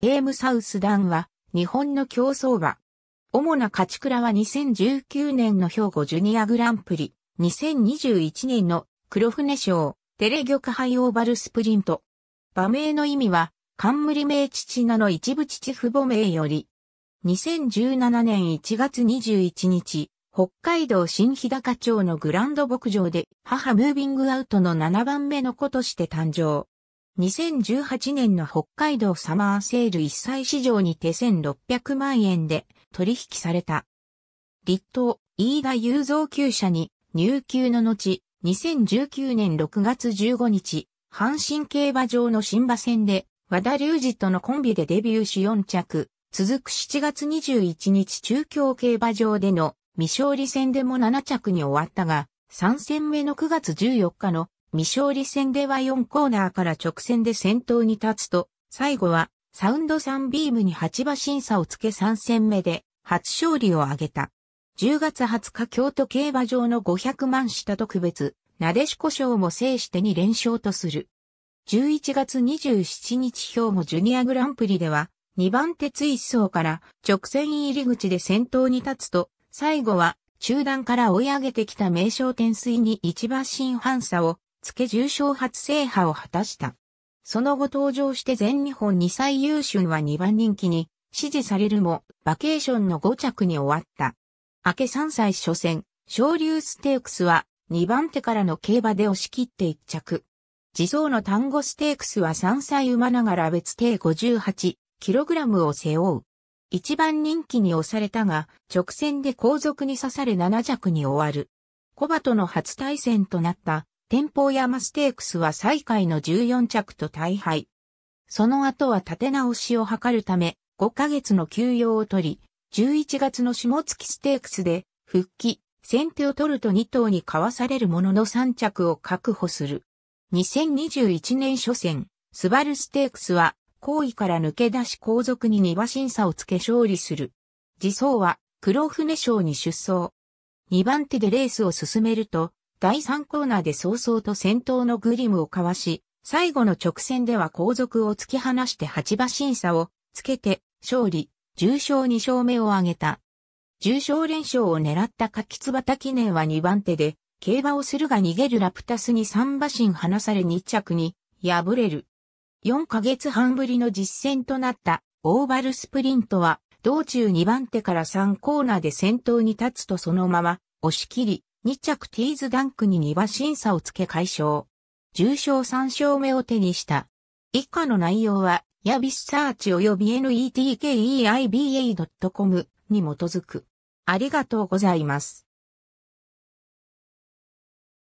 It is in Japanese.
エームサウス団は、日本の競争馬。主な勝ち倉は2019年の兵庫ジュニアグランプリ、2021年の黒船賞、テレ玉杯オーバルスプリント。馬名の意味は、冠名父名の一部父父母名より、2017年1月21日、北海道新日高町のグランド牧場で母ムービングアウトの7番目の子として誕生。2018年の北海道サマーセール一歳市場にて1600万円で取引された。立東、飯田雄造旧社に入級の後、2019年6月15日、阪神競馬場の新馬戦で、和田隆二とのコンビでデビューし4着、続く7月21日中京競馬場での未勝利戦でも7着に終わったが、3戦目の9月14日の未勝利戦では4コーナーから直線で先頭に立つと、最後はサウンド3ビームに8馬審査をつけ3戦目で初勝利を挙げた。10月20日京都競馬場の500万下特別、なでしこ賞も制して2連勝とする。11月27日兵庫ジュニアグランプリでは、2番手追走から直線入り口で先頭に立つと、最後は中段から追い上げてきた名称点水に1馬審半差を付重賞初制覇を果たした。その後登場して全日本2歳優春は2番人気に支持されるも、バケーションの5着に終わった。明け3歳初戦、昇竜ステークスは2番手からの競馬で押し切って1着。地蔵の単語ステークスは3歳馬ながら別定 58kg を背負う。1番人気に押されたが、直線で後続に刺され7着に終わる。コバとの初対戦となった天保山ステークスは最下位の14着と大敗。その後は立て直しを図るため、5ヶ月の休養を取り、11月の下月ステークスで復帰、先手を取ると2頭にかわされるものの3着を確保する。2021年初戦、スバルステークスは、後位から抜け出し後続に2馬審査をつけ勝利する。次走は、黒船賞に出走。2番手でレースを進めると、第3コーナーで早々と先頭のグリムをかわし、最後の直線では後続を突き放して8馬審査をつけて勝利、重賞2勝目を挙げた。重賞連勝を狙った柿畑記念は2番手で、競馬をするが逃げるラプタスに3馬身離され2着に敗れる。4ヶ月半ぶりの実戦となったオーバルスプリントは、道中2番手から3コーナーで先頭に立つとそのまま押し切り、2着ティーズダンクに2馬審査をつけ解消。重症3勝目を手にした。以下の内容は、ヤビスサーチ及び netkeiba.com に基づく。ありがとうございます。